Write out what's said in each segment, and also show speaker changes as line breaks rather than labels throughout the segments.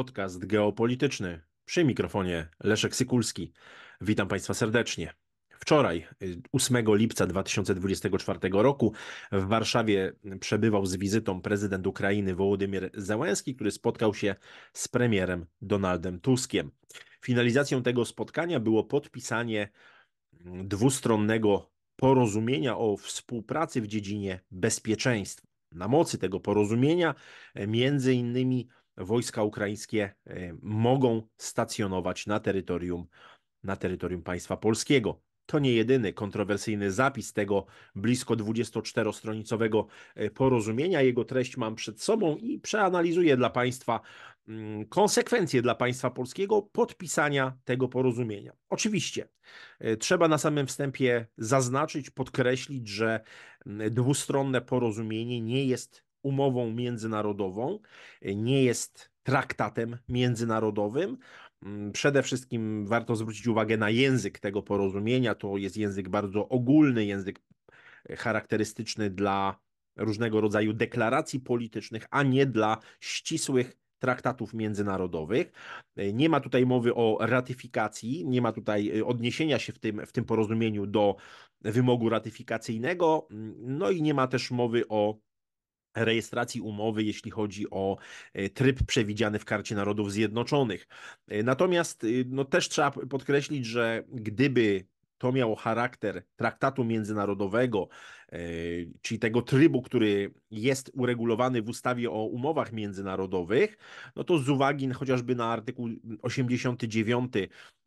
Podcast geopolityczny przy mikrofonie Leszek Sykulski. Witam Państwa serdecznie. Wczoraj, 8 y, lipca 2024 roku, w Warszawie przebywał z wizytą prezydent Ukrainy Wołodymyr Załęski, który spotkał się z premierem Donaldem Tuskiem. Finalizacją tego spotkania było podpisanie mm, dwustronnego porozumienia o współpracy w dziedzinie bezpieczeństwa. Na mocy tego porozumienia, e, między innymi, wojska ukraińskie e, mogą stacjonować na terytorium, na terytorium państwa polskiego. To nie jedyny kontrowersyjny zapis tego blisko 24-stronicowego e, porozumienia. Jego treść mam przed sobą i przeanalizuję dla Państwa mm, konsekwencje dla państwa polskiego podpisania tego porozumienia. Oczywiście e, trzeba na samym wstępie zaznaczyć, podkreślić, że mm, dwustronne porozumienie nie jest umową międzynarodową, e, nie jest traktatem międzynarodowym. Mm, przede wszystkim warto zwrócić uwagę na język tego porozumienia. To jest język bardzo ogólny, język e, charakterystyczny dla różnego rodzaju deklaracji politycznych, a nie dla ścisłych traktatów międzynarodowych. E, nie ma tutaj mowy o ratyfikacji, nie ma tutaj odniesienia się w tym, w tym porozumieniu do wymogu ratyfikacyjnego, mm, no i nie ma też mowy o rejestracji umowy, jeśli chodzi o e, tryb przewidziany w Karcie Narodów Zjednoczonych. E, natomiast y, no, też trzeba podkreślić, że gdyby to miało charakter traktatu międzynarodowego, e, czyli tego trybu, który jest uregulowany w ustawie o umowach międzynarodowych, no to z uwagi chociażby na artykuł 89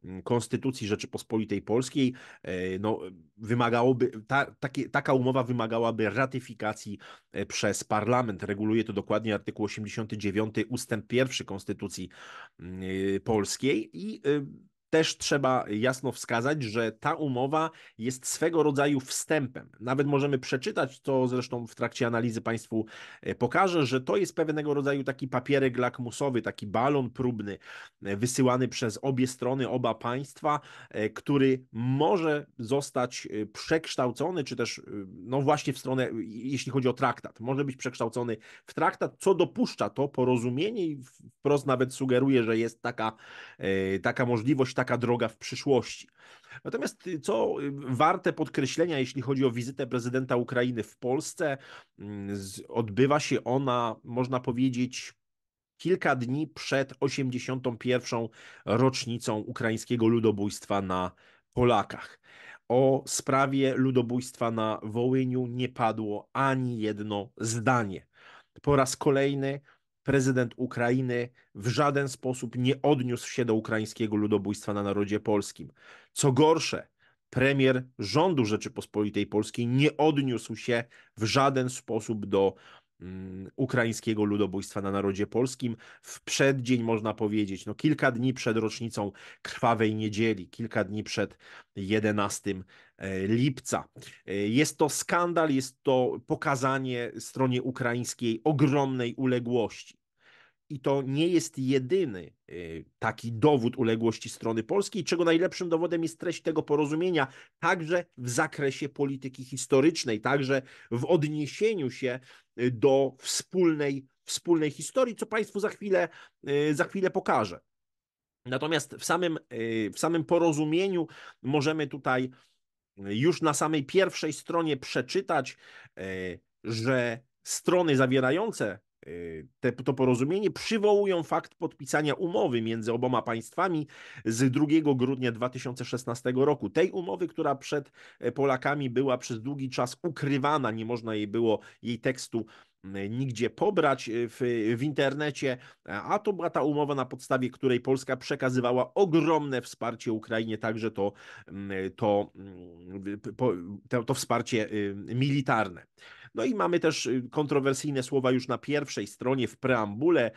mm, Konstytucji Rzeczypospolitej Polskiej, e, no, wymagałoby, ta, takie, taka umowa wymagałaby ratyfikacji e, przez parlament. Reguluje to dokładnie artykuł 89 ustęp 1 Konstytucji mm, Polskiej i też trzeba jasno wskazać, że ta umowa jest swego rodzaju wstępem. Nawet możemy przeczytać, to zresztą w trakcie analizy Państwu e, pokażę, że to jest pewnego rodzaju taki papierek lakmusowy, taki balon próbny e, wysyłany przez obie strony, oba państwa, e, który może zostać przekształcony, czy też no właśnie w stronę, jeśli chodzi o traktat, może być przekształcony w traktat, co dopuszcza to porozumienie i wprost nawet sugeruje, że jest taka, taka możliwość, taka taka droga w przyszłości. Natomiast y, co y, warte podkreślenia, jeśli chodzi o wizytę prezydenta Ukrainy w Polsce, mm, odbywa się ona, można powiedzieć, kilka dni przed 81. rocznicą ukraińskiego ludobójstwa na Polakach. O sprawie ludobójstwa na Wołyniu nie padło ani jedno zdanie. Po raz kolejny prezydent Ukrainy w żaden sposób nie odniósł się do ukraińskiego ludobójstwa na narodzie polskim. Co gorsze, premier rządu Rzeczypospolitej Polskiej nie odniósł się w żaden sposób do mm, ukraińskiego ludobójstwa na narodzie polskim. W przeddzień można powiedzieć, no kilka dni przed rocznicą krwawej niedzieli, kilka dni przed 11 E, lipca. E, jest to skandal, jest to pokazanie stronie ukraińskiej ogromnej uległości. I to nie jest jedyny e, taki dowód uległości strony polskiej, czego najlepszym dowodem jest treść tego porozumienia, także w zakresie polityki historycznej, także w odniesieniu się do wspólnej, wspólnej historii, co Państwu za chwilę, za chwilę pokażę. Natomiast w samym, w samym porozumieniu możemy tutaj już na samej pierwszej stronie przeczytać, e, że strony zawierające e, te, to porozumienie przywołują fakt podpisania umowy między oboma państwami z 2 grudnia 2016 roku. Tej umowy, która przed e, Polakami była przez długi czas ukrywana, nie można jej było jej tekstu nigdzie pobrać y, w, w internecie, a to była ta umowa, na podstawie której Polska przekazywała ogromne wsparcie Ukrainie, także to, mm, to, mm, to, to wsparcie y, militarne. No i mamy też y, kontrowersyjne słowa już na pierwszej stronie w preambule.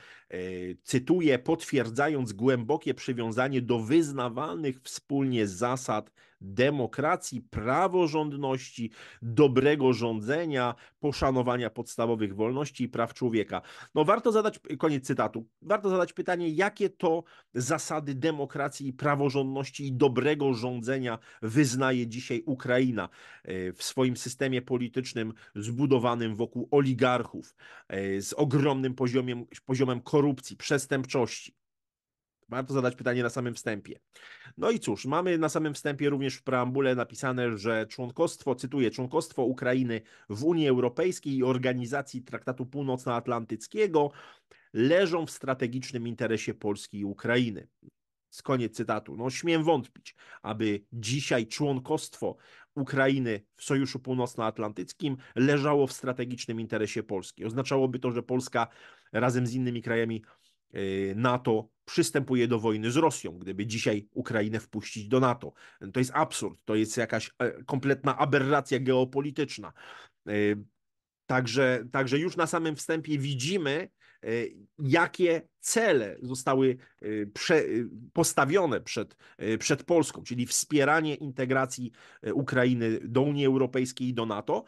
Cytuję, potwierdzając głębokie przywiązanie do wyznawanych wspólnie zasad demokracji, praworządności, dobrego rządzenia, poszanowania podstawowych wolności i praw człowieka. No warto zadać, koniec cytatu, warto zadać pytanie, jakie to zasady demokracji praworządności i dobrego rządzenia wyznaje dzisiaj Ukraina e, w swoim systemie politycznym zbudowanym wokół oligarchów e, z ogromnym poziomem, poziomem korupcji, przestępczości. Warto zadać pytanie na samym wstępie. No i cóż, mamy na samym wstępie również w preambule napisane, że członkostwo, cytuję, członkostwo Ukrainy w Unii Europejskiej i Organizacji Traktatu Północnoatlantyckiego leżą w strategicznym interesie Polski i Ukrainy. Z koniec cytatu. No śmiem wątpić, aby dzisiaj członkostwo Ukrainy w Sojuszu Północnoatlantyckim leżało w strategicznym interesie Polski. Oznaczałoby to, że Polska razem z innymi krajami E, NATO przystępuje do wojny z Rosją, gdyby dzisiaj Ukrainę wpuścić do NATO. To jest absurd, to jest jakaś e, kompletna aberracja geopolityczna. E, także, także już na samym wstępie widzimy, E, jakie cele zostały e, prze, e, postawione przed, przed Polską, czyli wspieranie integracji Ukrainy do Unii Europejskiej i do NATO,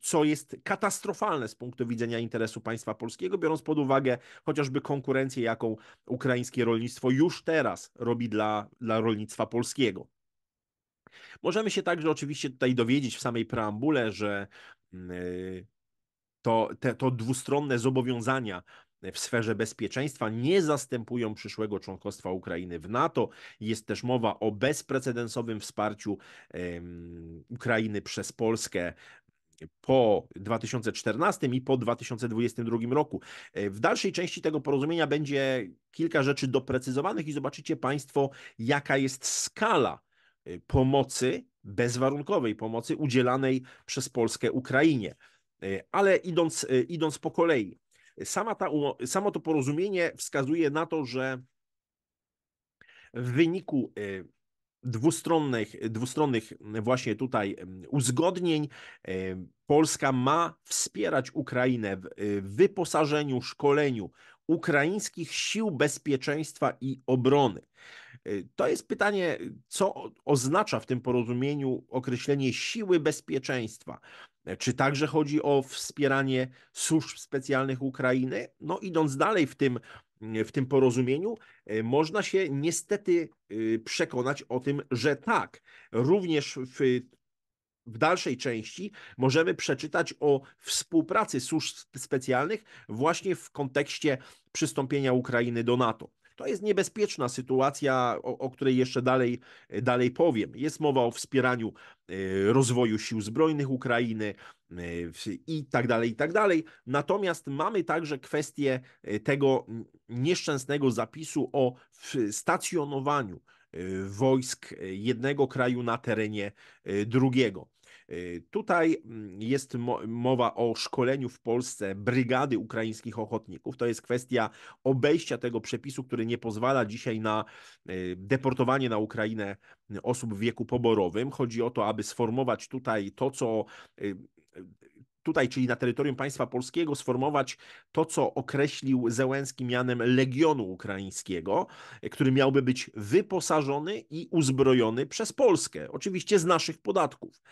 co jest katastrofalne z punktu widzenia interesu państwa polskiego, biorąc pod uwagę chociażby konkurencję, jaką ukraińskie rolnictwo już teraz robi dla, dla rolnictwa polskiego. Możemy się także oczywiście tutaj dowiedzieć w samej preambule, że mm, to, te, to dwustronne zobowiązania w sferze bezpieczeństwa nie zastępują przyszłego członkostwa Ukrainy w NATO. Jest też mowa o bezprecedensowym wsparciu Ukrainy przez Polskę po 2014 i po 2022 roku. E, w dalszej części tego porozumienia będzie kilka rzeczy doprecyzowanych i zobaczycie Państwo, jaka jest skala e, pomocy, bezwarunkowej pomocy udzielanej przez Polskę Ukrainie. E, ale idąc, idąc po kolei, Sama ta, samo to porozumienie wskazuje na to, że w wyniku y, dwustronnych, dwustronnych właśnie tutaj mm, uzgodnień y, Polska ma wspierać Ukrainę w y, wyposażeniu, szkoleniu ukraińskich sił bezpieczeństwa i obrony. To jest pytanie, co oznacza w tym porozumieniu określenie siły bezpieczeństwa. E, czy także chodzi o wspieranie służb specjalnych Ukrainy? No idąc dalej w tym, mm, w tym porozumieniu, e, można się niestety y, przekonać o tym, że tak. Również w w dalszej części możemy przeczytać o współpracy służb specjalnych właśnie w kontekście przystąpienia Ukrainy do NATO. To jest niebezpieczna sytuacja, o, o której jeszcze dalej, dalej powiem. Jest mowa o wspieraniu e, rozwoju sił zbrojnych Ukrainy e, i tak dalej, i tak dalej. Natomiast mamy także kwestię e, tego nieszczęsnego zapisu o stacjonowaniu wojsk jednego kraju na terenie drugiego. Y, tutaj mm, jest mowa o szkoleniu w Polsce brygady ukraińskich ochotników. To jest kwestia obejścia tego przepisu, który nie pozwala dzisiaj na y, deportowanie na Ukrainę y, osób w wieku poborowym. Chodzi o to, aby sformować tutaj to, co tutaj, czyli na terytorium państwa polskiego, sformować to, co określił Zełęski mianem Legionu Ukraińskiego, który miałby być wyposażony i uzbrojony przez Polskę, oczywiście z naszych podatków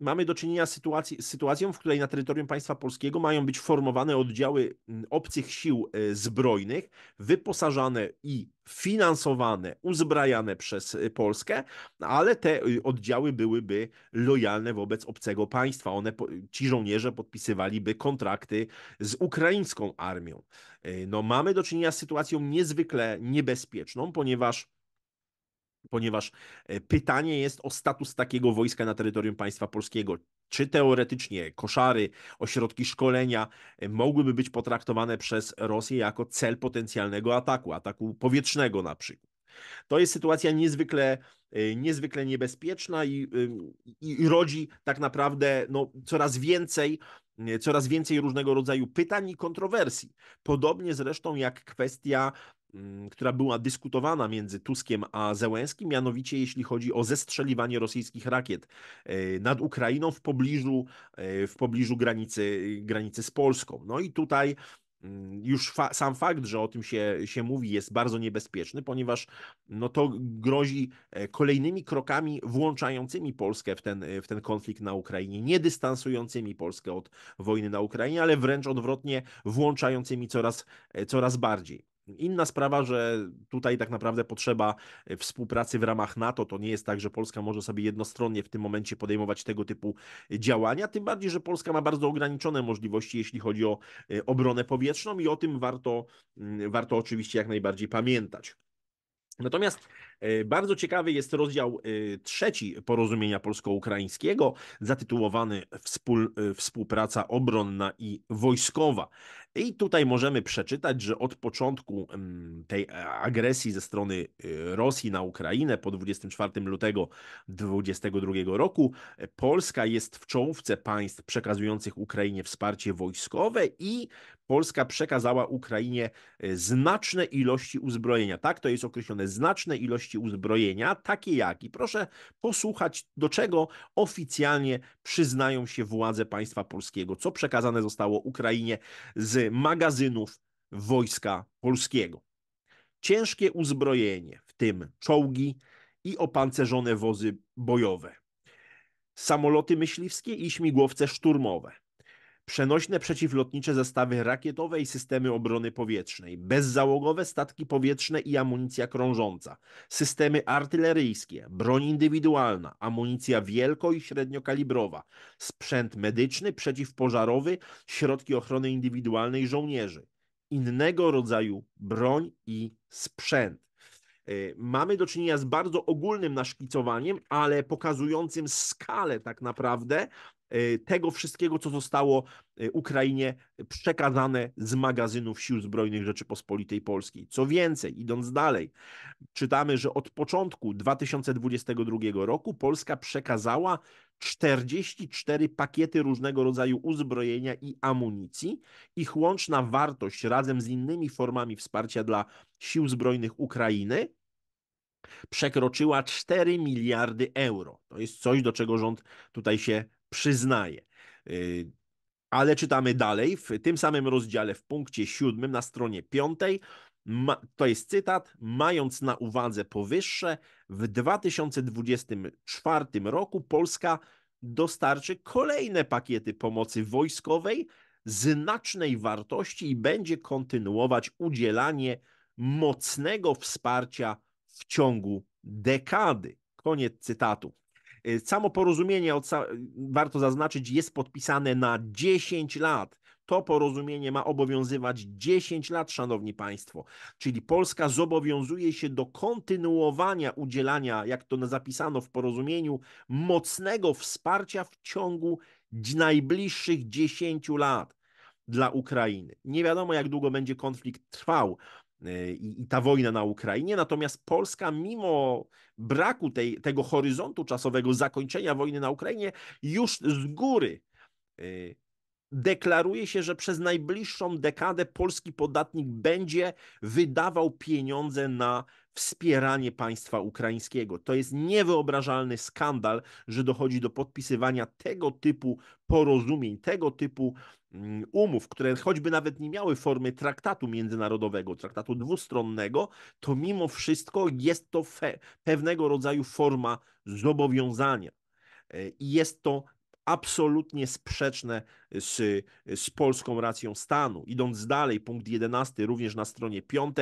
mamy do czynienia z, sytuacji, z, sytuacją, w której na terytorium państwa polskiego mają być formowane oddziały mm, obcych sił e, zbrojnych, wyposażane i finansowane, uzbrajane przez e, Polskę, ale te y, oddziały byłyby lojalne wobec obcego państwa. One, ci żołnierze podpisywaliby kontrakty z ukraińską armią. E, no, mamy do czynienia z sytuacją niezwykle niebezpieczną, ponieważ ponieważ e, pytanie jest o status takiego wojska na terytorium państwa polskiego. Czy teoretycznie koszary, ośrodki szkolenia e, mogłyby być potraktowane przez Rosję jako cel potencjalnego ataku, ataku powietrznego na przykład? To jest sytuacja niezwykle, e, niezwykle niebezpieczna i, i, i rodzi tak naprawdę no, coraz więcej E, coraz więcej różnego rodzaju pytań i kontrowersji. Podobnie zresztą jak kwestia mm, która była dyskutowana między Tuskiem a Zełęskim, mianowicie jeśli chodzi o zestrzeliwanie rosyjskich rakiet e, nad Ukrainą w pobliżu, e, w pobliżu granicy, granicy z Polską. No i tutaj Mm, już fa sam fakt, że o tym się, się mówi, jest bardzo niebezpieczny, ponieważ no to grozi e, kolejnymi krokami włączającymi Polskę w ten, e, w ten konflikt na Ukrainie, nie dystansującymi Polskę od wojny na Ukrainie, ale wręcz odwrotnie, włączającymi coraz, e, coraz bardziej. Inna sprawa, że tutaj tak naprawdę potrzeba e, współpracy w ramach NATO. To nie jest tak, że Polska może sobie jednostronnie w tym momencie podejmować tego typu e, działania. Tym bardziej, że Polska ma bardzo ograniczone możliwości, jeśli chodzi o e, obronę powietrzną, i o tym warto, mm, warto oczywiście jak najbardziej pamiętać. Natomiast E, bardzo ciekawy jest rozdział e, trzeci porozumienia polsko-ukraińskiego, zatytułowany Współ, e, Współpraca obronna i wojskowa. I tutaj możemy przeczytać, że od początku mm, tej agresji ze strony Rosji na Ukrainę po 24 lutego 2022 roku Polska jest w czołówce państw przekazujących Ukrainie wsparcie wojskowe i Polska przekazała Ukrainie znaczne ilości uzbrojenia. Tak, to jest określone znaczne ilości uzbrojenia, takie jak, i proszę posłuchać, do czego oficjalnie przyznają się władze państwa polskiego, co przekazane zostało Ukrainie z magazynów wojska polskiego. Ciężkie uzbrojenie, w tym czołgi i opancerzone wozy bojowe, samoloty myśliwskie i śmigłowce szturmowe, przenośne przeciwlotnicze zestawy rakietowe i systemy obrony powietrznej, bezzałogowe statki powietrzne i amunicja krążąca, systemy artyleryjskie, broń indywidualna, amunicja wielko- i średniokalibrowa, sprzęt medyczny, przeciwpożarowy, środki ochrony indywidualnej żołnierzy, innego rodzaju broń i sprzęt. E, mamy do czynienia z bardzo ogólnym naszkicowaniem, ale pokazującym skalę tak naprawdę E, tego wszystkiego, co zostało e, Ukrainie przekazane z magazynów Sił Zbrojnych Rzeczypospolitej Polskiej. Co więcej, idąc dalej, czytamy, że od początku 2022 roku Polska przekazała 44 pakiety różnego rodzaju uzbrojenia i amunicji. Ich łączna wartość razem z innymi formami wsparcia dla Sił Zbrojnych Ukrainy przekroczyła 4 miliardy euro. To jest coś, do czego rząd tutaj się przyznaje. Y, ale czytamy dalej, w tym samym rozdziale, w punkcie siódmym, na stronie piątej, to jest cytat, mając na uwadze powyższe, w 2024 roku Polska dostarczy kolejne pakiety pomocy wojskowej znacznej wartości i będzie kontynuować udzielanie mocnego wsparcia w ciągu dekady. Koniec cytatu. Y, samo porozumienie, od, warto zaznaczyć, jest podpisane na 10 lat. To porozumienie ma obowiązywać 10 lat, szanowni państwo. Czyli Polska zobowiązuje się do kontynuowania udzielania, jak to zapisano w porozumieniu, mocnego wsparcia w ciągu najbliższych 10 lat dla Ukrainy. Nie wiadomo, jak długo będzie konflikt trwał, Y, i, i, ta wojna na Ukrainie. Natomiast Polska, mimo braku tej, tego horyzontu czasowego zakończenia wojny na Ukrainie, już z góry y, deklaruje się, że przez najbliższą dekadę polski podatnik będzie wydawał pieniądze na wspieranie państwa ukraińskiego. To jest niewyobrażalny skandal, że dochodzi do podpisywania tego typu porozumień, tego typu Mm, umów, które choćby nawet nie miały formy traktatu międzynarodowego, traktatu dwustronnego, to mimo wszystko jest to pewnego rodzaju forma zobowiązania. E, I jest to absolutnie sprzeczne z, z polską racją stanu. Idąc dalej, punkt 11, również na stronie 5,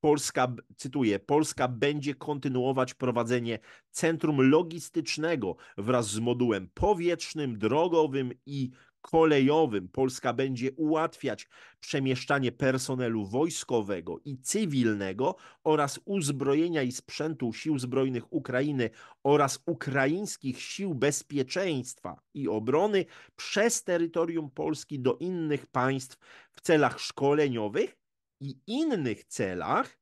Polska, cytuję, Polska będzie kontynuować prowadzenie centrum logistycznego wraz z modułem powietrznym, drogowym i kolejowym Polska będzie ułatwiać przemieszczanie personelu wojskowego i cywilnego oraz uzbrojenia i sprzętu sił zbrojnych Ukrainy oraz ukraińskich sił bezpieczeństwa i obrony przez terytorium Polski do innych państw w celach szkoleniowych i innych celach,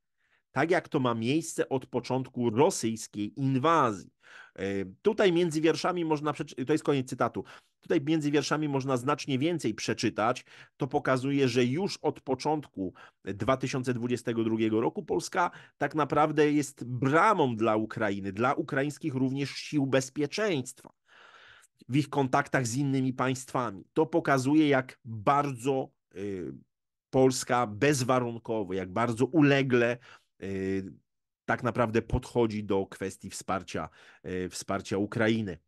tak jak to ma miejsce od początku rosyjskiej inwazji. E, tutaj między wierszami można przeczytać, to jest koniec cytatu. Tutaj między wierszami można znacznie więcej przeczytać. To pokazuje, że już od początku 2022 roku Polska tak naprawdę jest bramą dla Ukrainy, dla ukraińskich również sił bezpieczeństwa w ich kontaktach z innymi państwami. To pokazuje, jak bardzo y, Polska bezwarunkowo, jak bardzo ulegle y, tak naprawdę podchodzi do kwestii wsparcia, y, wsparcia Ukrainy.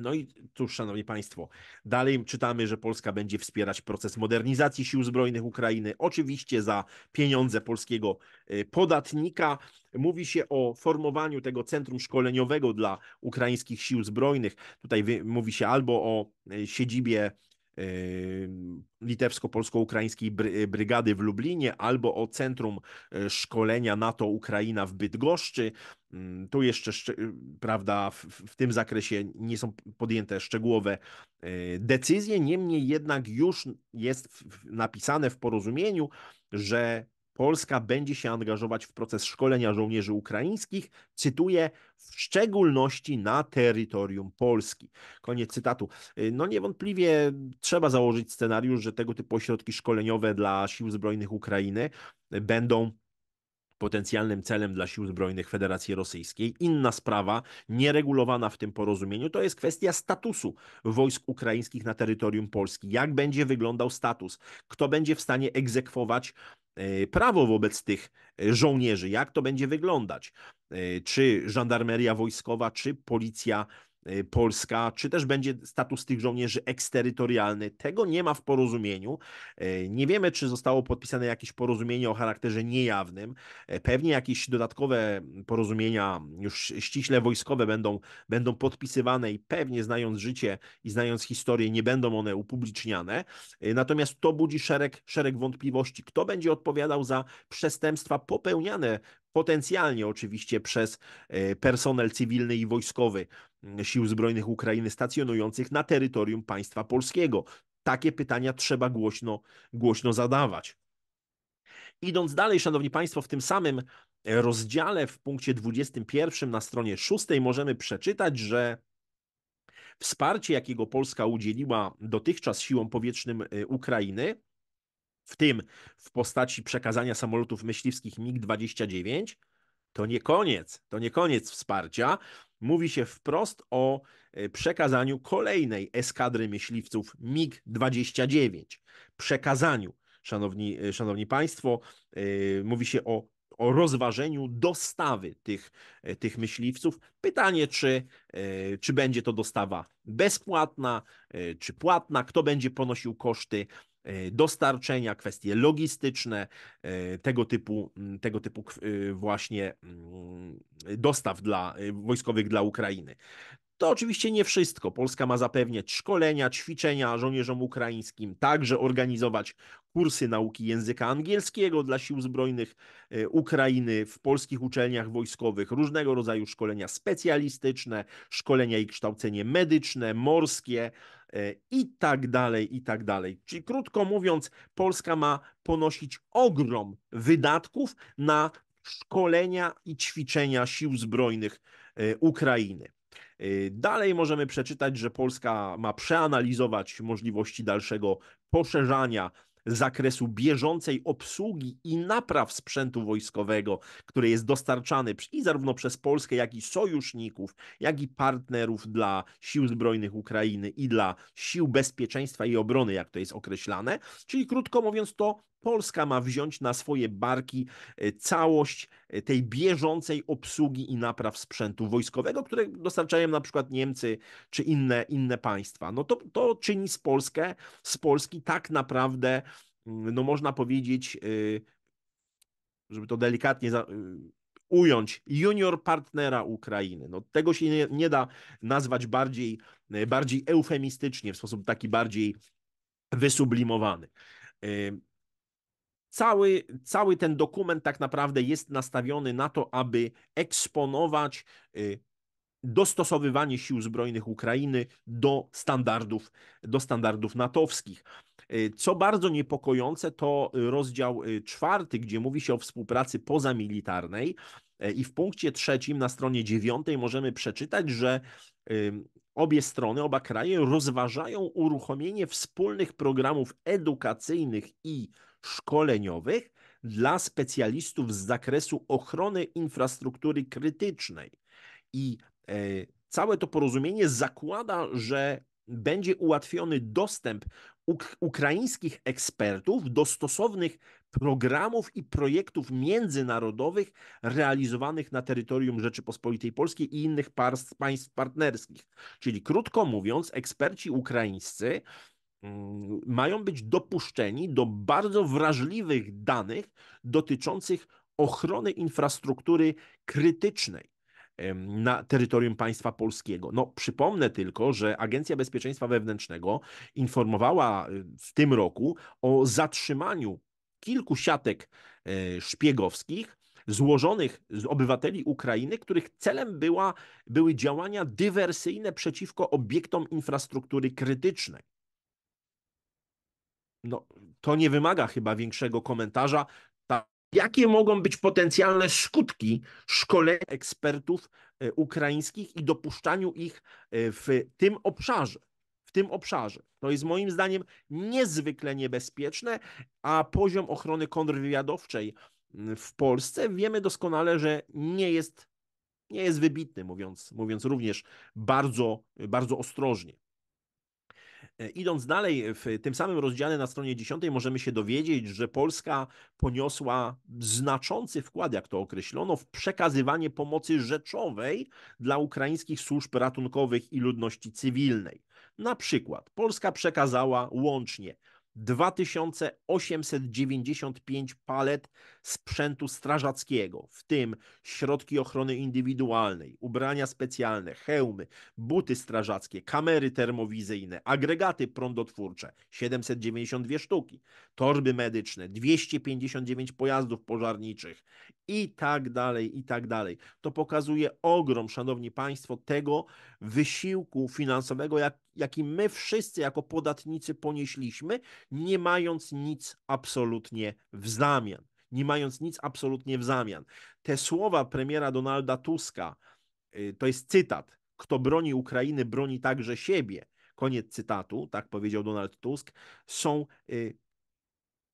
No i cóż, szanowni państwo, dalej czytamy, że Polska będzie wspierać proces modernizacji sił zbrojnych Ukrainy, oczywiście za pieniądze polskiego y, podatnika. Mówi się o formowaniu tego centrum szkoleniowego dla ukraińskich sił zbrojnych. Tutaj mówi się albo o y, siedzibie Y, litewsko-polsko-ukraińskiej y, brygady w Lublinie albo o Centrum y, Szkolenia NATO-Ukraina w Bydgoszczy. Mm, tu jeszcze, prawda, w, w, tym zakresie nie są podjęte szczegółowe decyzje, niemniej jednak już jest napisane w porozumieniu, że Polska będzie się angażować w proces szkolenia żołnierzy ukraińskich, cytuję, w szczególności na terytorium Polski. Koniec cytatu. Y, no niewątpliwie trzeba założyć scenariusz, że tego typu ośrodki szkoleniowe dla Sił Zbrojnych Ukrainy będą potencjalnym celem dla sił zbrojnych Federacji Rosyjskiej. Inna sprawa, nieregulowana w tym porozumieniu, to jest kwestia statusu wojsk ukraińskich na terytorium Polski. Jak będzie wyglądał status? Kto będzie w stanie egzekwować E, prawo wobec tych e, żołnierzy, jak to będzie wyglądać, e, czy żandarmeria wojskowa, czy policja Y, Polska, czy też będzie status tych żołnierzy eksterytorialny. Tego nie ma w porozumieniu. Y, nie wiemy, czy zostało podpisane jakieś porozumienie o charakterze niejawnym. Y, pewnie jakieś dodatkowe porozumienia, już ściśle wojskowe, będą, będą podpisywane i pewnie znając życie i znając historię, nie będą one upubliczniane. Natomiast to budzi szereg, szereg wątpliwości, kto będzie odpowiadał za przestępstwa popełniane potencjalnie oczywiście przez e, personel cywilny i wojskowy Sił Zbrojnych Ukrainy stacjonujących na terytorium państwa polskiego. Takie pytania trzeba głośno, głośno zadawać. Idąc dalej, Szanowni Państwo, w tym samym e, rozdziale w punkcie 21 na stronie 6 możemy przeczytać, że wsparcie, jakiego Polska udzieliła dotychczas siłom powietrznym e, Ukrainy, w tym w postaci przekazania samolotów myśliwskich MiG-29, to nie koniec, to nie koniec wsparcia. Mówi się wprost o e, przekazaniu kolejnej eskadry myśliwców MiG-29. Przekazaniu, szanowni, e, szanowni Państwo, yy, mówi się o o rozważeniu dostawy tych, tych myśliwców. Pytanie, czy, czy będzie to dostawa bezpłatna, czy płatna, kto będzie ponosił koszty. E, dostarczenia, kwestie logistyczne, e, tego typu, tego typu y, właśnie mm, dostaw dla y, wojskowych dla Ukrainy. To oczywiście nie wszystko. Polska ma zapewniać szkolenia, ćwiczenia żołnierzom ukraińskim, także organizować kursy nauki języka angielskiego dla sił zbrojnych e, Ukrainy w polskich uczelniach wojskowych, różnego rodzaju szkolenia specjalistyczne, szkolenia i kształcenie medyczne, morskie, E, i tak dalej, i tak dalej. Czyli krótko mówiąc, Polska ma ponosić ogrom wydatków na szkolenia i ćwiczenia sił zbrojnych e, Ukrainy. E, dalej możemy przeczytać, że Polska ma przeanalizować możliwości dalszego poszerzania zakresu bieżącej obsługi i napraw sprzętu wojskowego, który jest dostarczany i zarówno przez Polskę, jak i sojuszników, jak i partnerów dla sił zbrojnych Ukrainy i dla sił bezpieczeństwa i obrony, jak to jest określane. Czyli krótko mówiąc, to Polska ma wziąć na swoje barki e, całość e, tej bieżącej obsługi i napraw sprzętu wojskowego, które dostarczają na przykład Niemcy czy inne, inne państwa. No to, to czyni z Polskę, z Polski tak naprawdę, mm, no można powiedzieć, e, żeby to delikatnie za, ująć, junior partnera Ukrainy. No, tego się nie, nie da nazwać bardziej, bardziej eufemistycznie, w sposób taki bardziej wysublimowany. Cały, cały ten dokument tak naprawdę jest nastawiony na to, aby eksponować y, dostosowywanie sił zbrojnych Ukrainy do standardów, do standardów natowskich. Y, co bardzo niepokojące, to rozdział y, czwarty, gdzie mówi się o współpracy pozamilitarnej. I w punkcie trzecim na stronie dziewiątej możemy przeczytać, że obie strony, oba kraje rozważają uruchomienie wspólnych programów edukacyjnych i szkoleniowych dla specjalistów z zakresu ochrony infrastruktury krytycznej. I e, całe to porozumienie zakłada, że będzie ułatwiony dostęp uk ukraińskich ekspertów do stosownych programów i projektów międzynarodowych realizowanych na terytorium Rzeczypospolitej Polskiej i innych państw partnerskich. Czyli krótko mówiąc, eksperci ukraińscy Mm, mają być dopuszczeni do bardzo wrażliwych danych dotyczących ochrony infrastruktury krytycznej na terytorium państwa polskiego. No, przypomnę tylko, że Agencja Bezpieczeństwa Wewnętrznego informowała y, w tym roku o zatrzymaniu kilku siatek e, szpiegowskich złożonych z obywateli Ukrainy, których celem była, były działania dywersyjne przeciwko obiektom infrastruktury krytycznej no, to nie wymaga chyba większego komentarza. Tak, jakie mogą być potencjalne skutki szkolenia ekspertów e, ukraińskich i dopuszczaniu ich e, w tym obszarze? W tym obszarze. To jest moim zdaniem niezwykle niebezpieczne, a poziom ochrony kontrwywiadowczej w Polsce wiemy doskonale, że nie jest, nie jest wybitny, mówiąc, mówiąc również bardzo, bardzo ostrożnie. E, idąc dalej, w tym samym rozdziale na stronie 10 możemy się dowiedzieć, że Polska poniosła znaczący wkład, jak to określono, w przekazywanie pomocy rzeczowej dla ukraińskich służb ratunkowych i ludności cywilnej. Na przykład Polska przekazała łącznie 2895 palet sprzętu strażackiego, w tym środki ochrony indywidualnej, ubrania specjalne, hełmy, buty strażackie, kamery termowizyjne, agregaty prądotwórcze 792 sztuki, torby medyczne, 259 pojazdów pożarniczych i tak dalej, i tak dalej. To pokazuje ogrom, szanowni państwo, tego wysiłku finansowego, jak, jaki my wszyscy jako podatnicy ponieśliśmy, nie mając nic absolutnie w zamian nie mając nic absolutnie w zamian. Te słowa premiera Donalda Tuska, y, to jest cytat, kto broni Ukrainy, broni także siebie. Koniec cytatu, tak powiedział Donald Tusk, są y,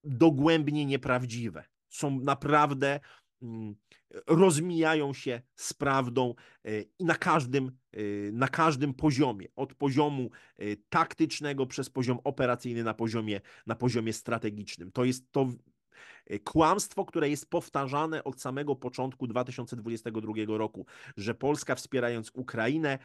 dogłębnie nieprawdziwe. Są naprawdę mm, rozmijają się z prawdą y, na każdym, na każdym poziomie, od poziomu taktycznego przez poziom operacyjny na poziomie, na poziomie strategicznym. To jest to Y, kłamstwo, które jest powtarzane od samego początku 2022 roku, że Polska wspierając Ukrainę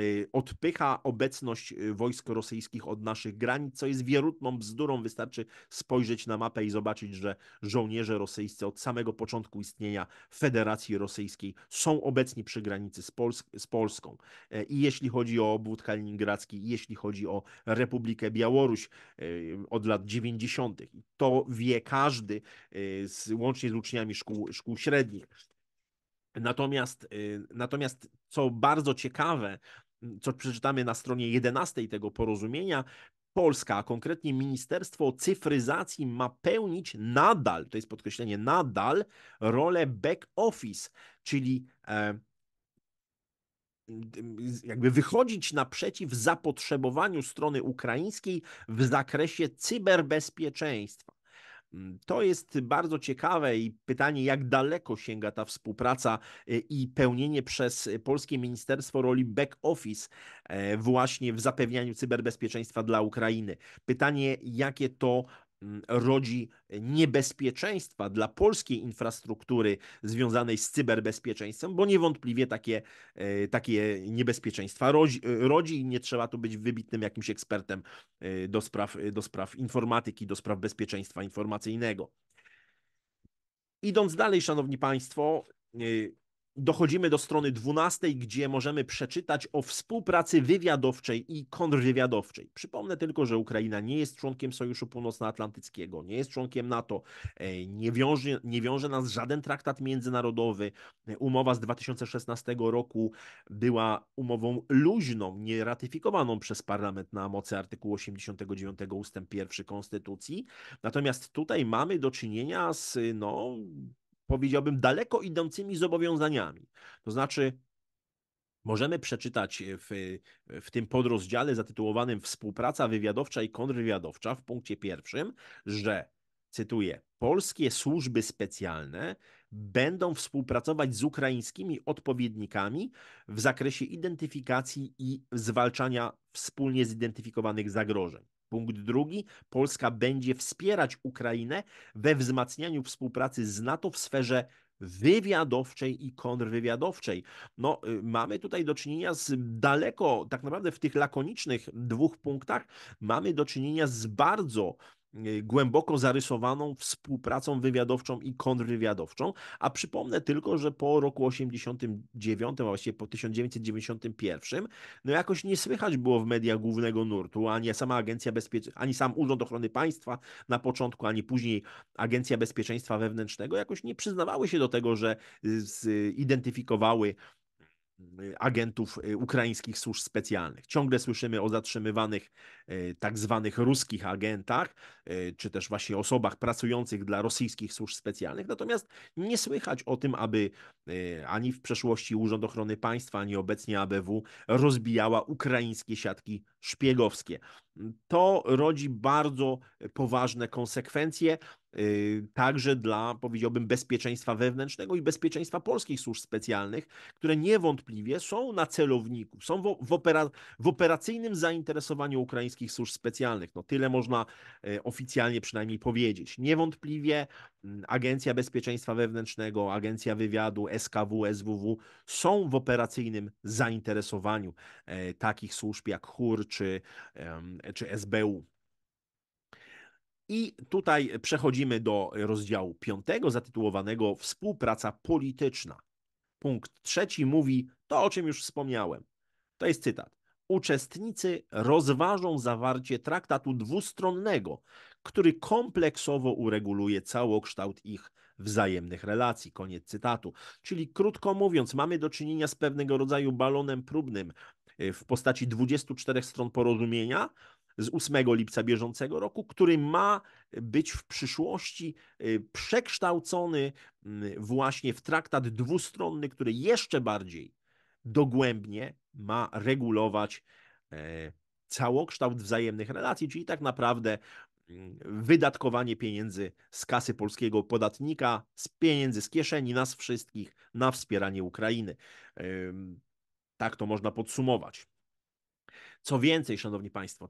Y, odpycha obecność y, wojsk rosyjskich od naszych granic, co jest wierutną bzdurą. Wystarczy spojrzeć na mapę i zobaczyć, że żołnierze rosyjscy od samego początku istnienia Federacji Rosyjskiej są obecni przy granicy z, z Polską. E, I jeśli chodzi o obwód kaliningradzki, i jeśli chodzi o Republikę Białoruś e, od lat 90., to wie każdy, e, łącznie z uczniami szkół, szkół średnich Natomiast, y, natomiast co bardzo ciekawe, co przeczytamy na stronie 11 tego porozumienia, Polska, a konkretnie Ministerstwo Cyfryzacji ma pełnić nadal, to jest podkreślenie, nadal rolę back office, czyli e, jakby wychodzić naprzeciw zapotrzebowaniu strony ukraińskiej w zakresie cyberbezpieczeństwa. To jest bardzo ciekawe i pytanie, jak daleko sięga ta współpraca e, i pełnienie przez polskie ministerstwo roli back-office e, właśnie w zapewnianiu cyberbezpieczeństwa dla Ukrainy. Pytanie, jakie to Mm, rodzi niebezpieczeństwa dla polskiej infrastruktury związanej z cyberbezpieczeństwem, bo niewątpliwie takie, e, takie niebezpieczeństwa rodzi, rodzi i nie trzeba tu być wybitnym jakimś ekspertem e, do spraw, do spraw informatyki, do spraw bezpieczeństwa informacyjnego. Idąc dalej, Szanowni Państwo, e, dochodzimy do strony 12, gdzie możemy przeczytać o współpracy wywiadowczej i kontrwywiadowczej. Przypomnę tylko, że Ukraina nie jest członkiem Sojuszu Północnoatlantyckiego, nie jest członkiem NATO, e, nie wiąże, nie wiąże nas żaden traktat międzynarodowy. E, umowa z 2016 roku była umową luźną, nieratyfikowaną przez parlament na mocy artykułu 89 ust. 1 Konstytucji. Natomiast tutaj mamy do czynienia z no, powiedziałbym, daleko idącymi zobowiązaniami. To znaczy, możemy przeczytać w, w tym podrozdziale zatytułowanym Współpraca wywiadowcza i kontrwywiadowcza w punkcie pierwszym, że, cytuję, polskie służby specjalne będą współpracować z ukraińskimi odpowiednikami w zakresie identyfikacji i zwalczania wspólnie zidentyfikowanych zagrożeń. Punkt drugi. Polska będzie wspierać Ukrainę we wzmacnianiu współpracy z NATO w sferze wywiadowczej i kontrwywiadowczej. No, y, mamy tutaj do czynienia z daleko, tak naprawdę w tych lakonicznych dwóch punktach, mamy do czynienia z bardzo E, głęboko zarysowaną współpracą wywiadowczą i kontrwywiadowczą, a przypomnę tylko, że po roku 89, a właściwie po 1991, no jakoś nie słychać było w mediach głównego nurtu, ani sama Agencja Bezpieczeństwa, ani sam Urząd Ochrony Państwa na początku, ani później Agencja Bezpieczeństwa Wewnętrznego jakoś nie przyznawały się do tego, że y, zidentyfikowały Y, agentów y, ukraińskich służb specjalnych. Ciągle słyszymy o zatrzymywanych y, tak zwanych ruskich agentach, czy też właśnie osobach pracujących dla rosyjskich służb specjalnych, natomiast nie słychać o tym, aby ani w przeszłości Urząd Ochrony Państwa, ani obecnie ABW rozbijała ukraińskie siatki szpiegowskie. To rodzi bardzo poważne konsekwencje. Y, także dla, powiedziałbym, bezpieczeństwa wewnętrznego i bezpieczeństwa polskich służb specjalnych, które niewątpliwie są na celowniku, są w, opera, w operacyjnym zainteresowaniu ukraińskich służb specjalnych. No tyle można y, oficjalnie przynajmniej powiedzieć. Niewątpliwie mm, Agencja Bezpieczeństwa Wewnętrznego, Agencja Wywiadu, SKW, SWW są w operacyjnym zainteresowaniu e, takich służb jak HUR czy, czy SBU. I tutaj przechodzimy do rozdziału piątego, zatytułowanego Współpraca polityczna. Punkt trzeci mówi to, o czym już wspomniałem. To jest cytat. Uczestnicy rozważą zawarcie traktatu dwustronnego, który kompleksowo ureguluje całokształt ich wzajemnych relacji. Koniec cytatu. Czyli krótko mówiąc, mamy do czynienia z pewnego rodzaju balonem próbnym y, w postaci 24 stron porozumienia, z 8 lipca bieżącego roku, który ma być w przyszłości y, przekształcony mm, właśnie w traktat dwustronny, który jeszcze bardziej dogłębnie ma regulować e, całokształt wzajemnych relacji, czyli tak naprawdę mm, wydatkowanie pieniędzy z kasy polskiego podatnika, z pieniędzy z kieszeni nas wszystkich na wspieranie Ukrainy. Tak to można podsumować. Co więcej, szanowni państwo,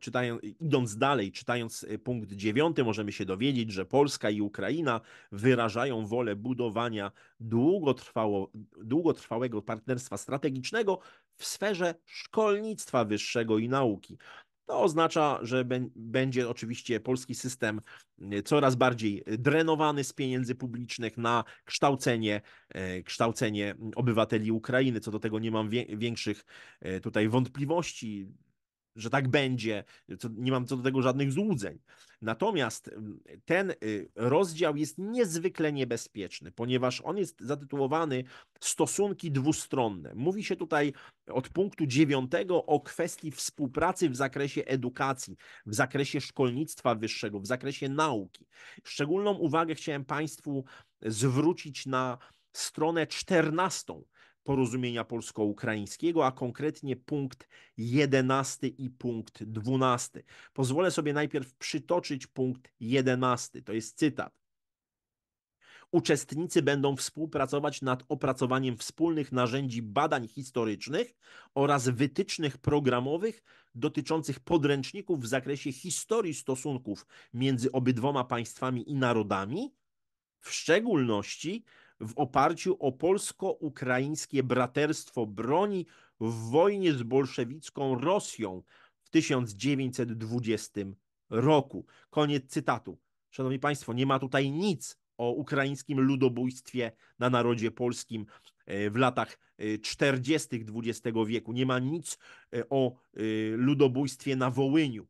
idąc dalej, czytając y, punkt dziewiąty, możemy się dowiedzieć, że Polska i Ukraina wyrażają wolę budowania długotrwało, długotrwałego partnerstwa strategicznego w sferze szkolnictwa wyższego i nauki. To oznacza, że będzie oczywiście polski system y, coraz bardziej drenowany z pieniędzy publicznych na kształcenie, y, kształcenie obywateli Ukrainy. Co do tego nie mam większych tutaj wątpliwości że tak będzie, co, nie mam co do tego żadnych złudzeń. Natomiast mm, ten y, rozdział jest niezwykle niebezpieczny, ponieważ on jest zatytułowany Stosunki dwustronne. Mówi się tutaj od punktu dziewiątego o kwestii współpracy w zakresie edukacji, w zakresie szkolnictwa wyższego, w zakresie nauki. Szczególną uwagę chciałem Państwu zwrócić na stronę czternastą porozumienia polsko-ukraińskiego, a konkretnie punkt 11 i punkt 12. Pozwolę sobie najpierw przytoczyć punkt 11. To jest cytat. Uczestnicy będą współpracować nad opracowaniem wspólnych narzędzi badań historycznych oraz wytycznych programowych dotyczących podręczników w zakresie historii stosunków między obydwoma państwami i narodami, w szczególności w oparciu o polsko-ukraińskie braterstwo broni w wojnie z bolszewicką Rosją w 1920 roku. Koniec cytatu. Szanowni Państwo, nie ma tutaj nic o ukraińskim ludobójstwie na narodzie polskim e, w latach 40. E, XX wieku. Nie ma nic e, o ludobójstwie na Wołyniu.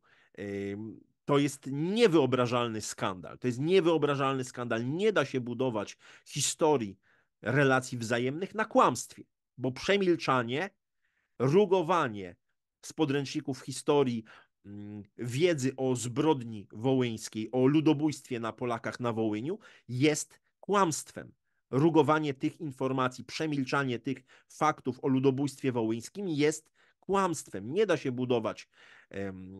To jest niewyobrażalny skandal. To jest niewyobrażalny skandal. Nie da się budować historii relacji wzajemnych na kłamstwie, bo przemilczanie, rugowanie z podręczników historii mm, wiedzy o zbrodni wołyńskiej, o ludobójstwie na Polakach na Wołyniu jest kłamstwem. Rugowanie tych informacji, przemilczanie tych faktów o ludobójstwie wołyńskim jest kłamstwem. Nie da się budować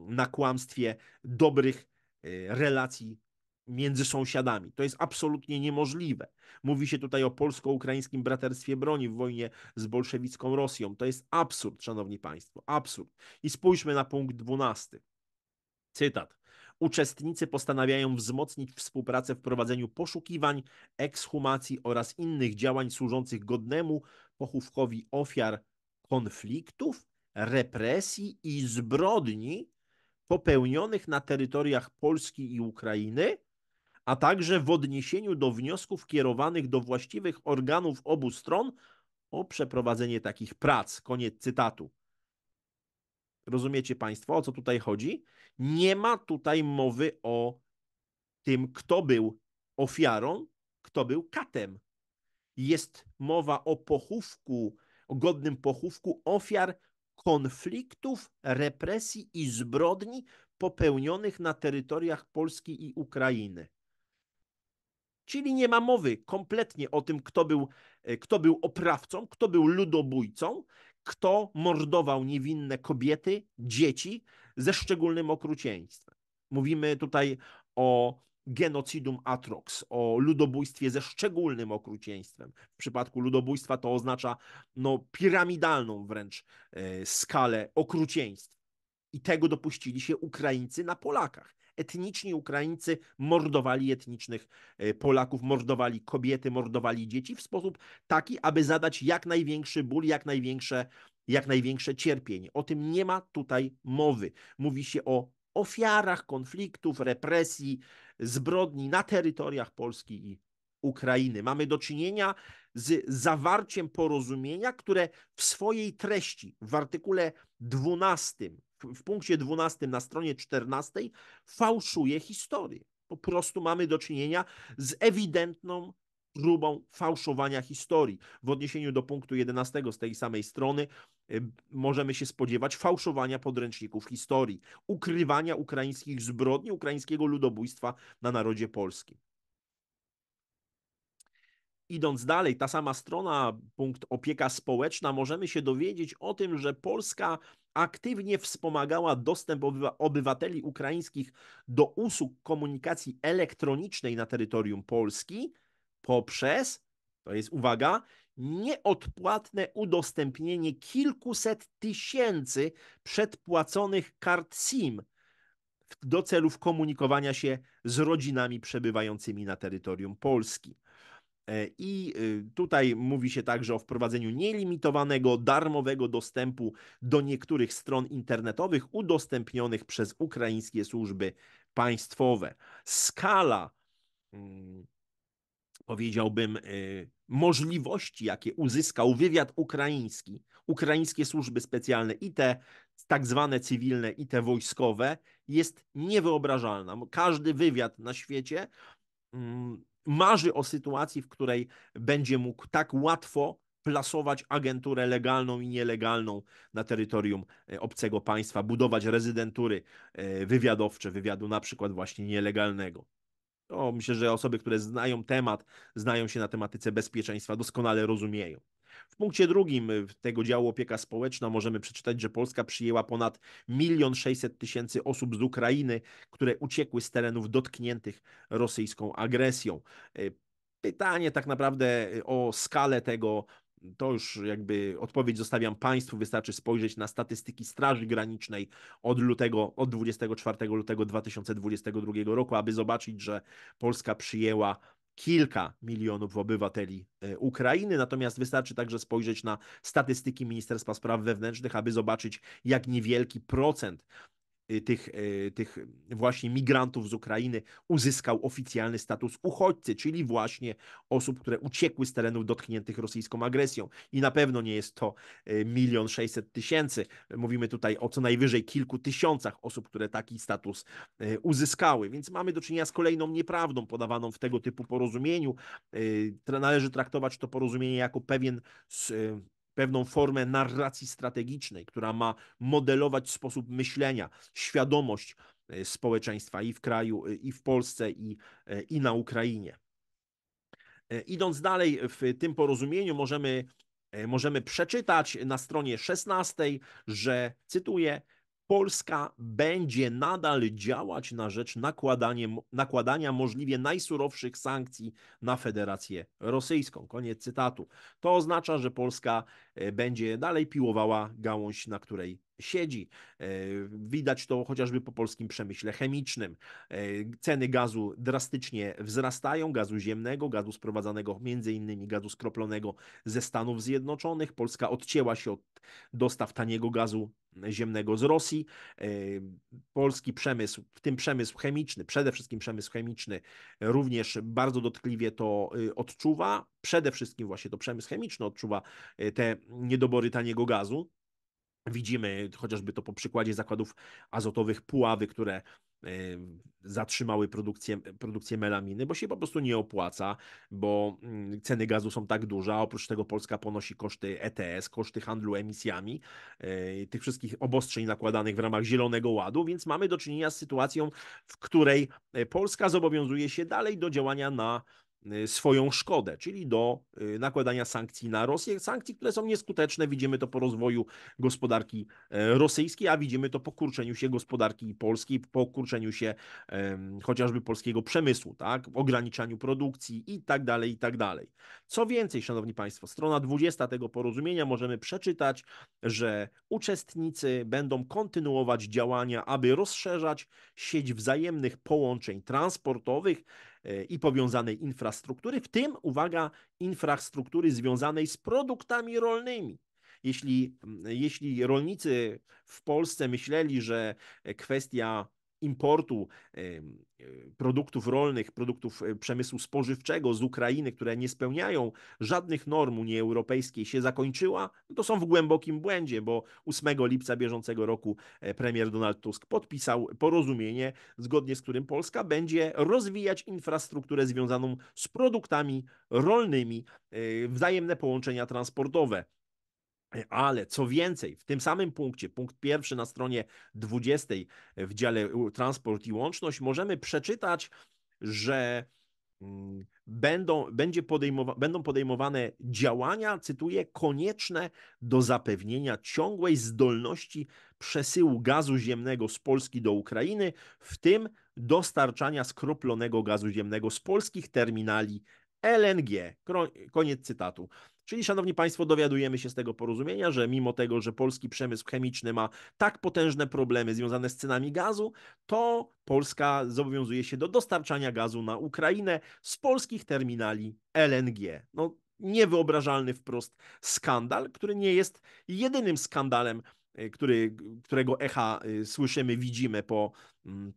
na kłamstwie dobrych e, relacji między sąsiadami. To jest absolutnie niemożliwe. Mówi się tutaj o polsko-ukraińskim braterstwie broni w wojnie z bolszewicką Rosją. To jest absurd, szanowni państwo, absurd. I spójrzmy na punkt 12. Cytat. Uczestnicy postanawiają wzmocnić współpracę w prowadzeniu poszukiwań, ekshumacji oraz innych działań służących godnemu pochówkowi ofiar konfliktów represji i zbrodni popełnionych na terytoriach Polski i Ukrainy, a także w odniesieniu do wniosków kierowanych do właściwych organów obu stron o przeprowadzenie takich prac. Koniec cytatu. Rozumiecie Państwo, o co tutaj chodzi? Nie ma tutaj mowy o tym, kto był ofiarą, kto był katem. Jest mowa o pochówku, o godnym pochówku ofiar konfliktów, represji i zbrodni popełnionych na terytoriach Polski i Ukrainy. Czyli nie ma mowy kompletnie o tym, kto był, e, kto był oprawcą, kto był ludobójcą, kto mordował niewinne kobiety, dzieci ze szczególnym okrucieństwem. Mówimy tutaj o genocidum atrox, o ludobójstwie ze szczególnym okrucieństwem. W przypadku ludobójstwa to oznacza no, piramidalną wręcz e, skalę okrucieństw. I tego dopuścili się Ukraińcy na Polakach. Etniczni Ukraińcy mordowali etnicznych e, Polaków, mordowali kobiety, mordowali dzieci w sposób taki, aby zadać jak największy ból, jak największe, jak największe cierpienie. O tym nie ma tutaj mowy. Mówi się o ofiarach konfliktów, represji, zbrodni na terytoriach Polski i Ukrainy. Mamy do czynienia z zawarciem porozumienia, które w swojej treści w artykule 12, w punkcie 12 na stronie 14 fałszuje historię. Po prostu mamy do czynienia z ewidentną próbą fałszowania historii. W odniesieniu do punktu 11 z tej samej strony Y, możemy się spodziewać fałszowania podręczników historii, ukrywania ukraińskich zbrodni, ukraińskiego ludobójstwa na narodzie polskim. Idąc dalej, ta sama strona, punkt opieka społeczna, możemy się dowiedzieć o tym, że Polska aktywnie wspomagała dostęp obywateli ukraińskich do usług komunikacji elektronicznej na terytorium Polski poprzez, to jest uwaga, nieodpłatne udostępnienie kilkuset tysięcy przedpłaconych kart SIM do celów komunikowania się z rodzinami przebywającymi na terytorium Polski. E, I y, tutaj mówi się także o wprowadzeniu nielimitowanego, darmowego dostępu do niektórych stron internetowych udostępnionych przez ukraińskie służby państwowe. Skala, mm, powiedziałbym, y, możliwości, jakie uzyskał wywiad ukraiński, ukraińskie służby specjalne i te tak zwane cywilne, i te wojskowe, jest niewyobrażalna. Każdy wywiad na świecie mm, marzy o sytuacji, w której będzie mógł tak łatwo plasować agenturę legalną i nielegalną na terytorium e, obcego państwa, budować rezydentury e, wywiadowcze wywiadu, na przykład właśnie nielegalnego. O, myślę, że osoby, które znają temat, znają się na tematyce bezpieczeństwa, doskonale rozumieją. W punkcie drugim y, tego działu opieka społeczna możemy przeczytać, że Polska przyjęła ponad 1 600 tysięcy osób z Ukrainy, które uciekły z terenów dotkniętych rosyjską agresją. Y, pytanie tak naprawdę y, o skalę tego to już jakby odpowiedź zostawiam Państwu. Wystarczy spojrzeć na statystyki Straży Granicznej od lutego, od 24 lutego 2022 roku, aby zobaczyć, że Polska przyjęła kilka milionów obywateli e, Ukrainy. Natomiast wystarczy także spojrzeć na statystyki Ministerstwa Spraw Wewnętrznych, aby zobaczyć, jak niewielki procent Y, tych, y, tych właśnie migrantów z Ukrainy uzyskał oficjalny status uchodźcy, czyli właśnie osób, które uciekły z terenów dotkniętych rosyjską agresją. I na pewno nie jest to y, milion sześćset tysięcy. Mówimy tutaj o co najwyżej kilku tysiącach osób, które taki status uzyskały. Więc mamy do czynienia z kolejną nieprawdą podawaną w tego typu porozumieniu. Należy traktować to porozumienie jako pewien pewną formę narracji strategicznej, która ma modelować sposób myślenia, świadomość e, społeczeństwa i w kraju, e, i w Polsce, i, e, i na Ukrainie. Idąc dalej w tym porozumieniu, możemy, możemy przeczytać na stronie 16, że cytuję: Polska będzie nadal działać na rzecz nakładania możliwie najsurowszych sankcji na Federację Rosyjską. Koniec cytatu. To oznacza, że Polska e, będzie dalej piłowała gałąź, na której siedzi. E, widać to chociażby po polskim przemyśle chemicznym. E, ceny gazu drastycznie wzrastają, gazu ziemnego, gazu sprowadzanego między innymi gazu skroplonego ze Stanów Zjednoczonych. Polska odcięła się od dostaw taniego gazu ziemnego z Rosji. E, polski przemysł, w tym przemysł chemiczny, przede wszystkim przemysł chemiczny, również bardzo dotkliwie to y, odczuwa. Przede wszystkim właśnie to przemysł chemiczny odczuwa y, te niedobory taniego gazu. Widzimy chociażby to po przykładzie zakładów azotowych Puławy, które E, zatrzymały produkcję, produkcję melaminy, bo się po prostu nie opłaca, bo mm, ceny gazu są tak duże, a oprócz tego Polska ponosi koszty ETS, koszty handlu emisjami, e, tych wszystkich obostrzeń nakładanych w ramach Zielonego Ładu, więc mamy do czynienia z sytuacją, w której e, Polska zobowiązuje się dalej do działania na Y, swoją szkodę, czyli do y, nakładania sankcji na Rosję, sankcji, które są nieskuteczne. Widzimy to po rozwoju gospodarki e, rosyjskiej, a widzimy to po kurczeniu się gospodarki polskiej, po kurczeniu się chociażby polskiego przemysłu, tak, ograniczaniu produkcji i tak dalej, i tak dalej. Co więcej, szanowni państwo, strona 20 tego porozumienia możemy przeczytać, że uczestnicy będą kontynuować działania, aby rozszerzać sieć wzajemnych połączeń transportowych E, i powiązanej infrastruktury, w tym, uwaga, infrastruktury związanej z produktami rolnymi. Jeśli, mm, jeśli rolnicy w Polsce myśleli, że e, kwestia importu produktów rolnych, produktów e, przemysłu spożywczego z Ukrainy, które nie spełniają żadnych norm Unii Europejskiej, się zakończyła, no to są w głębokim błędzie, bo 8 lipca bieżącego roku e, premier Donald Tusk podpisał porozumienie, zgodnie z którym Polska będzie rozwijać infrastrukturę związaną z produktami rolnymi, e, wzajemne połączenia transportowe E, ale co więcej, w tym samym punkcie, punkt pierwszy na stronie 20 e, w dziale transport i łączność, możemy przeczytać, że mm, będą, będzie podejmowa będą podejmowane działania, cytuję, konieczne do zapewnienia ciągłej zdolności przesyłu gazu ziemnego z Polski do Ukrainy, w tym dostarczania skroplonego gazu ziemnego z polskich terminali LNG. Koniec cytatu. Czyli, szanowni państwo, dowiadujemy się z tego porozumienia, że mimo tego, że polski przemysł chemiczny ma tak potężne problemy związane z cenami gazu, to Polska zobowiązuje się do dostarczania gazu na Ukrainę z polskich terminali LNG. No, niewyobrażalny wprost skandal, który nie jest jedynym skandalem, e, który, którego echa e, słyszymy, widzimy po mm,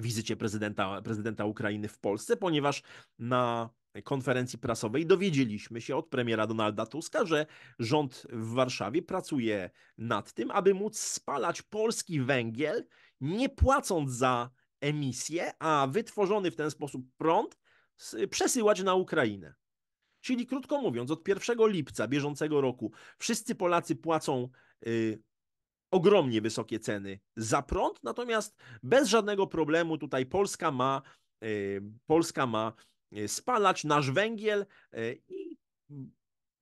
wizycie prezydenta, prezydenta Ukrainy w Polsce, ponieważ na konferencji prasowej dowiedzieliśmy się od premiera Donalda Tuska, że rząd w Warszawie pracuje nad tym, aby móc spalać polski węgiel, nie płacąc za emisję, a wytworzony w ten sposób prąd przesyłać na Ukrainę. Czyli krótko mówiąc, od 1 lipca bieżącego roku wszyscy Polacy płacą y, ogromnie wysokie ceny za prąd, natomiast bez żadnego problemu tutaj Polska ma, y, Polska ma E, spalać nasz węgiel e, i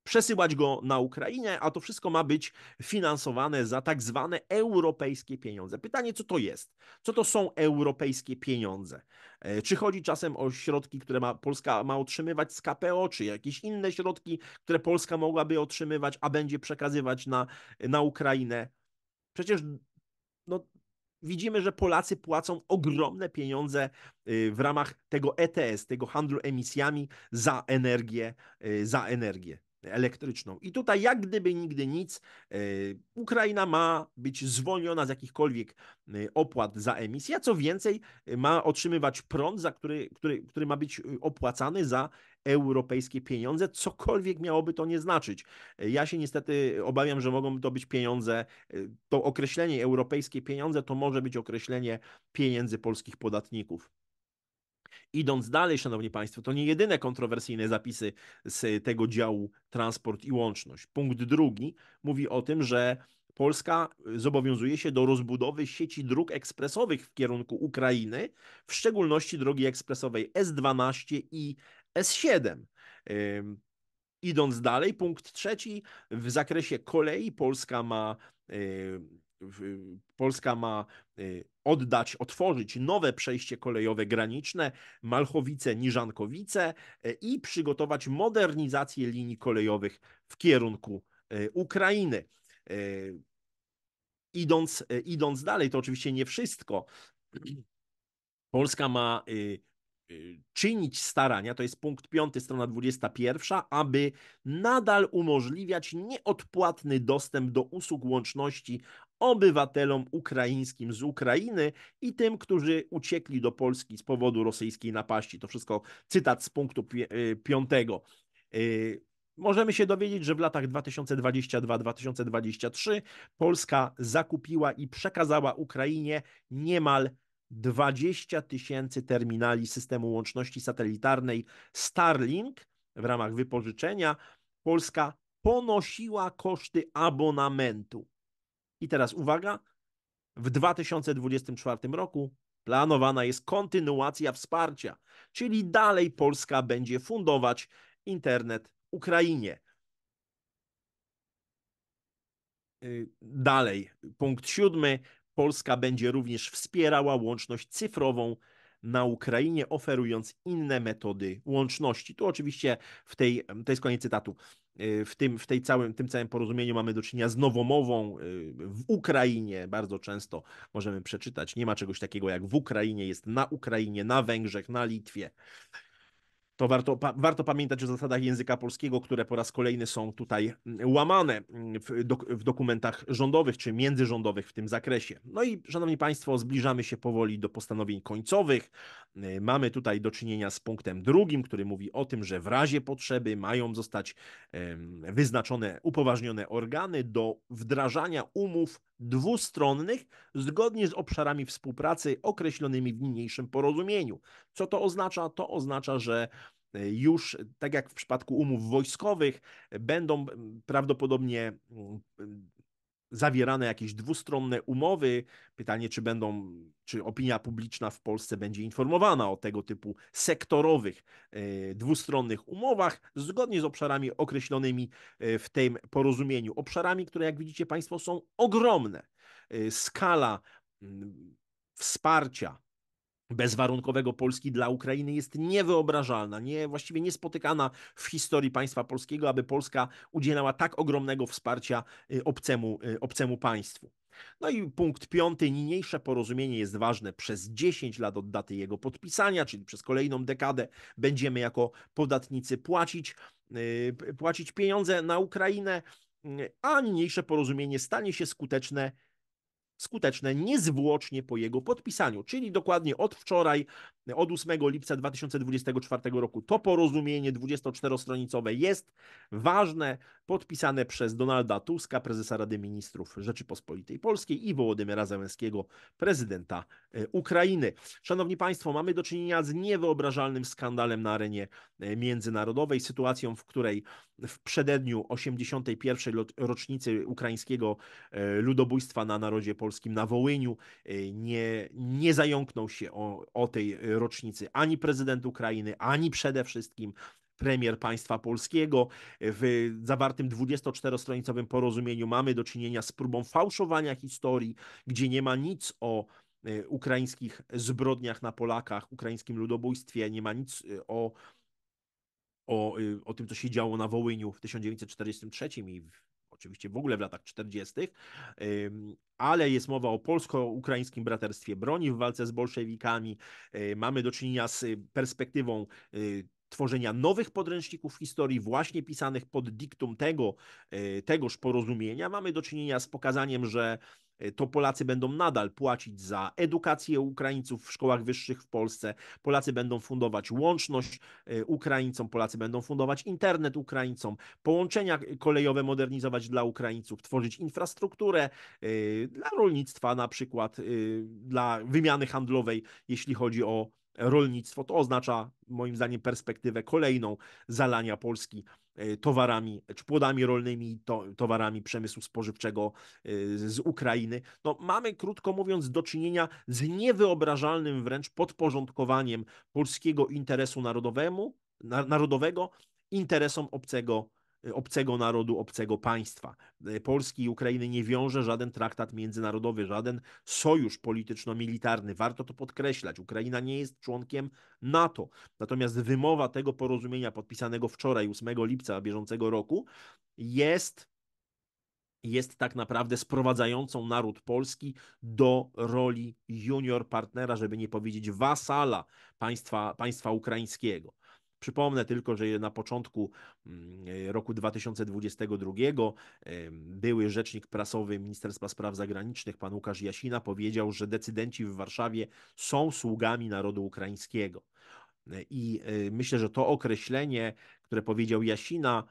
przesyłać go na Ukrainę, a to wszystko ma być finansowane za tak zwane europejskie pieniądze. Pytanie, co to jest? Co to są europejskie pieniądze? E, czy chodzi czasem o środki, które ma, Polska ma otrzymywać z KPO, czy jakieś inne środki, które Polska mogłaby otrzymywać, a będzie przekazywać na, na Ukrainę? Przecież widzimy, że Polacy płacą ogromne pieniądze y, w ramach tego ETS, tego handlu emisjami za energię, y, za energię elektryczną. I tutaj jak gdyby nigdy nic, e, Ukraina ma być zwolniona z jakichkolwiek e, opłat za emisję, a co więcej e, ma otrzymywać prąd, za który, który, który ma być opłacany za europejskie pieniądze, cokolwiek miałoby to nie znaczyć. Ja się niestety obawiam, że mogą to być pieniądze, to określenie europejskie pieniądze to może być określenie pieniędzy polskich podatników. Idąc dalej, Szanowni Państwo, to nie jedyne kontrowersyjne zapisy z tego działu transport i łączność. Punkt drugi mówi o tym, że Polska zobowiązuje się do rozbudowy sieci dróg ekspresowych w kierunku Ukrainy, w szczególności drogi ekspresowej S12 i S7. Idąc dalej, punkt trzeci, w zakresie kolei Polska ma Polska ma y, oddać, otworzyć nowe przejście kolejowe graniczne Malchowice-Niżankowice e, i przygotować modernizację linii kolejowych w kierunku e, Ukrainy. E, idąc, idąc dalej, to oczywiście nie wszystko. Polska ma czynić starania, to jest punkt 5, strona 21, aby nadal umożliwiać nieodpłatny dostęp do usług łączności obywatelom ukraińskim z Ukrainy i tym, którzy uciekli do Polski z powodu rosyjskiej napaści. To wszystko cytat z punktu y, piątego. Y, możemy się dowiedzieć, że w latach 2022-2023 Polska zakupiła i przekazała Ukrainie niemal 20 tysięcy terminali systemu łączności satelitarnej Starlink w ramach wypożyczenia. Polska ponosiła koszty abonamentu i teraz uwaga, w 2024 roku planowana jest kontynuacja wsparcia, czyli dalej Polska będzie fundować internet Ukrainie. Y, dalej, punkt siódmy. Polska będzie również wspierała łączność cyfrową na Ukrainie, oferując inne metody łączności. Tu oczywiście w tej, to jest koniec cytatu. Y, w tym, w tej całym, tym całym porozumieniu mamy do czynienia z nowomową y, w Ukrainie. Bardzo często możemy przeczytać, nie ma czegoś takiego jak w Ukrainie, jest na Ukrainie, na Węgrzech, na Litwie to warto, warto pamiętać o zasadach języka polskiego, które po raz kolejny są tutaj mm, łamane mm, w, dok w, dokumentach rządowych czy międzyrządowych w tym zakresie. No i, szanowni państwo, zbliżamy się powoli do postanowień końcowych. Y, mamy tutaj do czynienia z punktem drugim, który mówi o tym, że w razie potrzeby mają zostać wyznaczone upoważnione organy do wdrażania umów dwustronnych zgodnie z obszarami współpracy określonymi w niniejszym porozumieniu. Co to oznacza? To oznacza, że e, już e, tak jak w przypadku umów wojskowych, e, będą prawdopodobnie zawierane jakieś dwustronne umowy. Pytanie, czy będą, czy opinia publiczna w Polsce będzie informowana o tego typu sektorowych e, dwustronnych umowach, zgodnie z obszarami określonymi e, w tym porozumieniu. Obszarami, które, jak widzicie Państwo, są ogromne. E, skala mm, wsparcia bezwarunkowego Polski dla Ukrainy jest niewyobrażalna, nie, właściwie niespotykana w historii państwa polskiego, aby Polska udzielała tak ogromnego wsparcia y, obcemu, y, obcemu państwu. No i punkt piąty. Niniejsze porozumienie jest ważne przez 10 lat od daty jego podpisania, czyli przez kolejną dekadę będziemy jako podatnicy płacić, y, płacić pieniądze na Ukrainę, a niniejsze porozumienie stanie się skuteczne skuteczne niezwłocznie po jego podpisaniu, czyli dokładnie od wczoraj od 8 lipca 2024 roku. To porozumienie 24-stronicowe jest ważne, podpisane przez Donalda Tuska, prezesa Rady Ministrów Rzeczypospolitej Polskiej i Wołodymyra Zełenskiego, prezydenta e, Ukrainy. Szanowni Państwo, mamy do czynienia z niewyobrażalnym skandalem na arenie e, międzynarodowej, sytuacją, w której w przededniu 81. rocznicy ukraińskiego e, ludobójstwa na narodzie polskim na Wołyniu nie, nie zająknął się o, o tej rocznicy ani prezydent Ukrainy, ani przede wszystkim premier państwa polskiego. W zawartym 24-stronicowym porozumieniu mamy do czynienia z próbą fałszowania historii, gdzie nie ma nic o e, ukraińskich zbrodniach na Polakach, ukraińskim ludobójstwie, nie ma nic e, o, o, e, o tym, co się działo na Wołyniu w 1943 i w oczywiście w ogóle w latach 40., ale jest mowa o polsko-ukraińskim braterstwie broni w walce z bolszewikami. Y, mamy do czynienia z y, perspektywą y, tworzenia nowych podręczników historii, właśnie pisanych pod diktum tego, e, tegoż porozumienia, mamy do czynienia z pokazaniem, że e, to Polacy będą nadal płacić za edukację Ukraińców w szkołach wyższych w Polsce. Polacy będą fundować łączność e, Ukraińcom, Polacy będą fundować internet Ukraińcom, połączenia kolejowe modernizować dla Ukraińców, tworzyć infrastrukturę dla rolnictwa, na przykład dla wymiany handlowej, jeśli chodzi o rolnictwo. To oznacza moim zdaniem perspektywę kolejną zalania Polski e, towarami czy płodami rolnymi to, towarami przemysłu spożywczego e, z Ukrainy. No, mamy, krótko mówiąc, do czynienia z niewyobrażalnym wręcz podporządkowaniem polskiego interesu narodowemu, narodowego interesom obcego Y, obcego narodu, obcego państwa. Y, polski i Ukrainy nie wiąże żaden traktat międzynarodowy, żaden sojusz polityczno-militarny. Warto to podkreślać. Ukraina nie jest członkiem NATO. Natomiast wymowa tego porozumienia podpisanego wczoraj, 8 lipca bieżącego roku, jest jest tak naprawdę sprowadzającą naród polski do roli junior partnera, żeby nie powiedzieć wasala państwa, państwa ukraińskiego. Przypomnę tylko, że na początku mm, e, roku 2022 były rzecznik prasowy Ministerstwa Spraw Zagranicznych, pan Łukasz Jasina, powiedział, że decydenci w Warszawie są sługami narodu ukraińskiego. E, I e, myślę, że to określenie, które powiedział Jasina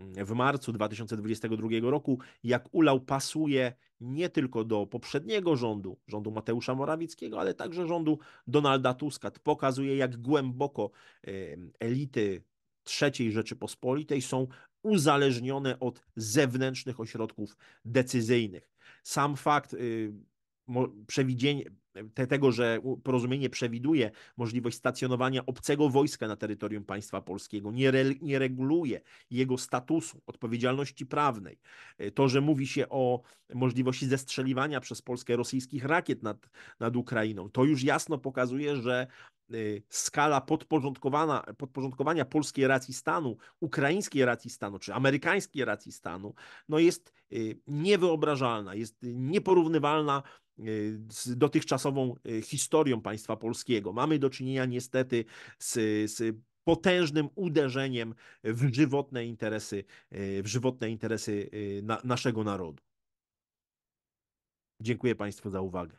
mm, w marcu 2022 roku, jak ulał pasuje nie tylko do poprzedniego rządu, rządu Mateusza Morawieckiego, ale także rządu Donalda Tuska. Pokazuje, jak głęboko elity III Rzeczypospolitej są uzależnione od zewnętrznych ośrodków decyzyjnych. Sam fakt y, przewidzenia, te, tego, że porozumienie przewiduje możliwość stacjonowania obcego wojska na terytorium państwa polskiego, nie, re, nie reguluje jego statusu, odpowiedzialności prawnej. E, to, że mówi się o możliwości zestrzeliwania przez Polskę rosyjskich rakiet nad, nad Ukrainą, to już jasno pokazuje, że Y, skala podporządkowana, podporządkowania polskiej racji stanu, ukraińskiej racji stanu czy amerykańskiej racji stanu no jest y, niewyobrażalna, jest nieporównywalna y, z dotychczasową historią państwa polskiego. Mamy do czynienia niestety z, z potężnym uderzeniem w żywotne interesy, w żywotne interesy na, naszego narodu. Dziękuję Państwu za uwagę.